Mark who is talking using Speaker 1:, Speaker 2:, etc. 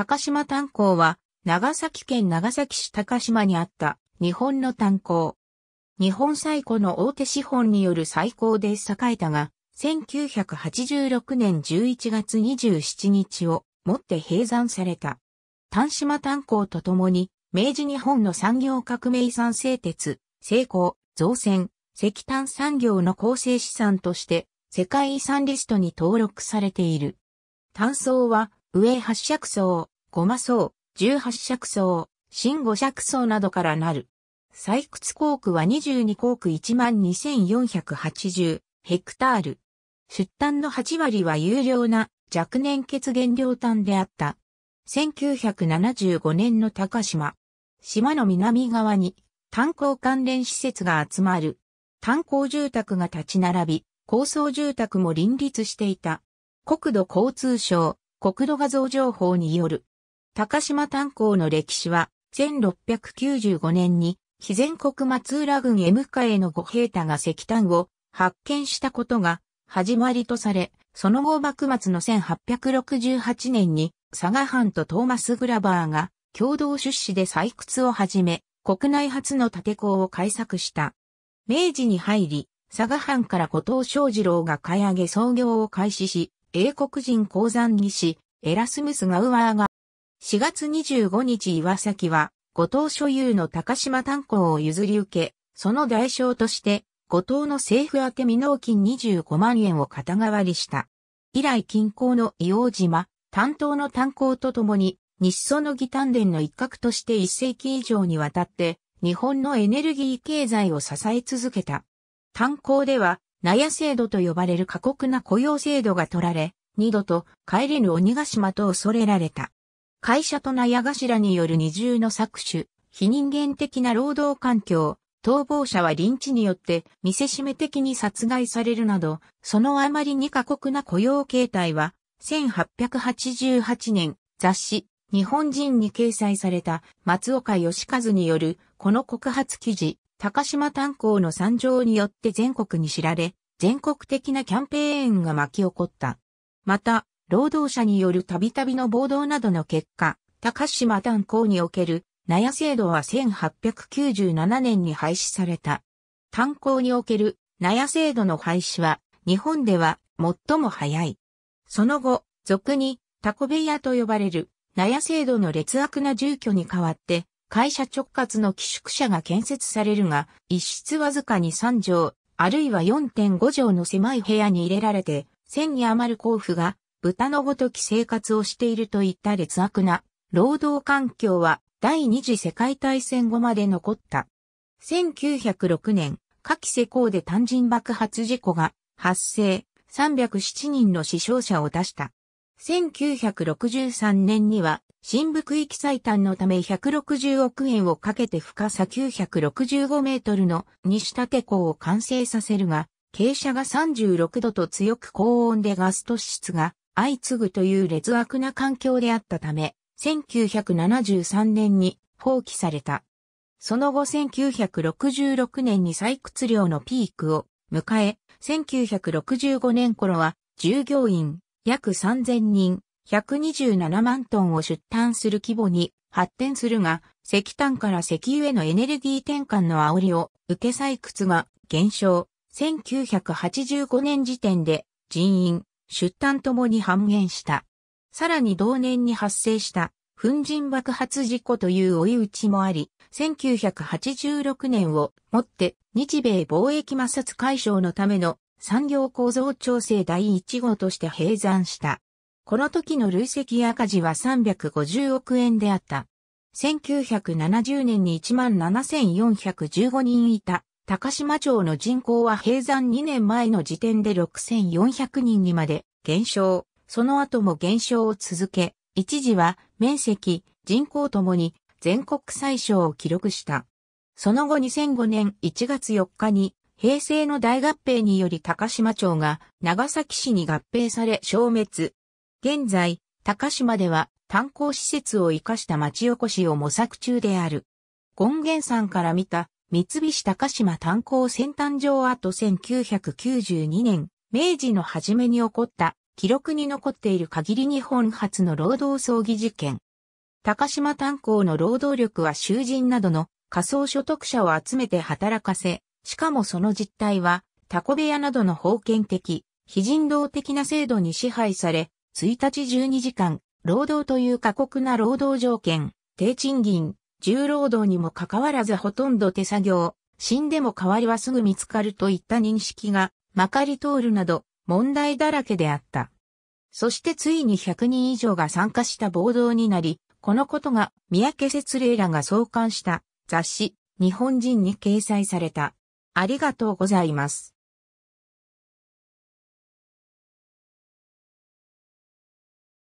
Speaker 1: 高島炭鉱は、長崎県長崎市高島にあった日本の炭鉱。日本最古の大手資本による最高で栄えたが、1986年11月27日をもって閉山された。丹島炭鉱とともに、明治日本の産業革命遺産製鉄、成功、造船、石炭産業の構成資産として、世界遺産リストに登録されている。炭層は、上八尺層、ごま層、十八尺層、新五尺層などからなる。採掘工区は22工区12,480ヘクタール。出端の8割は有料な若年欠原料炭であった。1975年の高島。島の南側に炭鉱関連施設が集まる。炭鉱住宅が立ち並び、高層住宅も林立していた。国土交通省、国土画像情報による高島炭鉱の歴史は、1695年に、肥前国松浦郡江向への五平太が石炭を発見したことが始まりとされ、その後幕末の1868年に佐賀藩とトーマス・グラバーが共同出資で採掘を始め、国内初の建て工を開削した。明治に入り、佐賀藩から後藤昌二郎が買い上げ創業を開始し、英国人鉱山にし、エラスムス・ガウアーが4月25日岩崎は、後藤所有の高島炭鉱を譲り受け、その代償として、後藤の政府宛て未納金25万円を肩代わりした。以来近郊の伊黄島、担当の炭鉱とともに、日ソの義丹田の一角として一世紀以上にわたって、日本のエネルギー経済を支え続けた。炭鉱では、納屋制度と呼ばれる過酷な雇用制度が取られ、二度と帰れぬ鬼ヶ島と恐れられた。会社と納屋頭による二重の搾取、非人間的な労働環境、逃亡者はリンチによって見せしめ的に殺害されるなど、そのあまりに過酷な雇用形態は、1888年雑誌日本人に掲載された松岡義和によるこの告発記事、高島炭鉱の惨状によって全国に知られ、全国的なキャンペーンが巻き起こった。また、労働者によるたびたびの暴動などの結果、高島炭鉱における納屋制度は1897年に廃止された。炭鉱における納屋制度の廃止は日本では最も早い。その後、俗にタコ部屋と呼ばれる納屋制度の劣悪な住居に代わって会社直轄の寄宿舎が建設されるが、一室わずかに3畳、あるいは4.5畳の狭い部屋に入れられて、1000に余る交付が豚のごとき生活をしているといった劣悪な労働環境は第二次世界大戦後まで残った。1906年、夏季施工で単人爆発事故が発生、307人の死傷者を出した。1963年には、新部区域最短のため160億円をかけて深さ965メートルの西立港を完成させるが、傾斜が36度と強く高温でガス突出が相次ぐという劣悪な環境であったため、1973年に放棄された。その後1966年に採掘量のピークを迎え、1965年頃は従業員約3000人、127万トンを出炭する規模に発展するが、石炭から石油へのエネルギー転換の煽りを受け採掘が減少。1985年時点で人員出端ともに半減した。さらに同年に発生した粉塵爆発事故という追い打ちもあり、1986年をもって日米貿易摩擦解消のための産業構造調整第1号として閉山した。この時の累積赤字は350億円であった。1970年に17,415人いた高島町の人口は閉山2年前の時点で6400人にまで減少、その後も減少を続け、一時は面積、人口ともに全国最小を記録した。その後2005年1月4日に平成の大合併により高島町が長崎市に合併され消滅。現在、高島では炭鉱施設を活かした町おこしを模索中である。権現んから見た三菱高島炭鉱先端上跡1992年、明治の初めに起こった記録に残っている限り日本初の労働葬儀事件。高島炭鉱の労働力は囚人などの仮想所得者を集めて働かせ、しかもその実態は、タコ部屋などの封建的、非人道的な制度に支配され、1日12時間、労働という過酷な労働条件、低賃金、重労働にもかかわらずほとんど手作業、死んでも代わりはすぐ見つかるといった認識がまかり通るなど問題だらけであった。そしてついに100人以上が参加した暴動になり、このことが三宅節令らが創刊した雑誌日本人に掲載された。ありがとうございます。